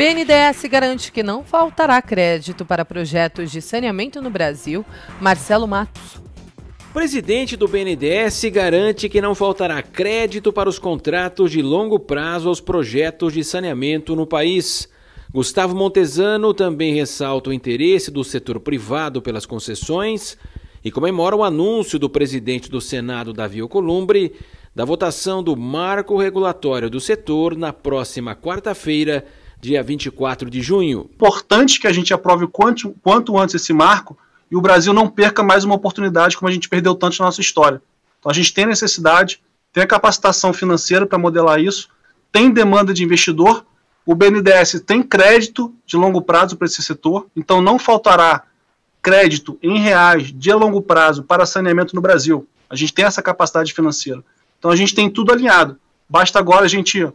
BNDES garante que não faltará crédito para projetos de saneamento no Brasil. Marcelo Matos. Presidente do BNDES garante que não faltará crédito para os contratos de longo prazo aos projetos de saneamento no país. Gustavo Montesano também ressalta o interesse do setor privado pelas concessões e comemora o anúncio do presidente do Senado, Davi Columbre, da votação do marco regulatório do setor na próxima quarta-feira, dia 24 de junho. Importante que a gente aprove quanto, quanto antes esse marco e o Brasil não perca mais uma oportunidade como a gente perdeu tanto na nossa história. Então a gente tem necessidade, tem a capacitação financeira para modelar isso, tem demanda de investidor, o BNDES tem crédito de longo prazo para esse setor, então não faltará crédito em reais de longo prazo para saneamento no Brasil. A gente tem essa capacidade financeira. Então a gente tem tudo alinhado. Basta agora a gente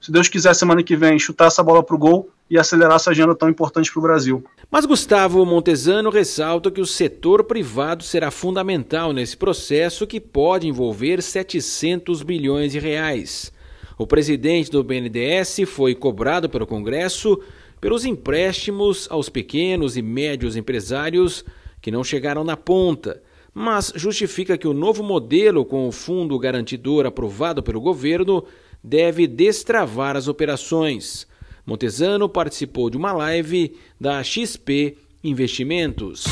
se Deus quiser, semana que vem, chutar essa bola para o gol e acelerar essa agenda tão importante para o Brasil. Mas Gustavo Montesano ressalta que o setor privado será fundamental nesse processo que pode envolver 700 bilhões de reais. O presidente do BNDES foi cobrado pelo Congresso pelos empréstimos aos pequenos e médios empresários que não chegaram na ponta, mas justifica que o novo modelo com o fundo garantidor aprovado pelo governo deve destravar as operações. Montesano participou de uma live da XP Investimentos.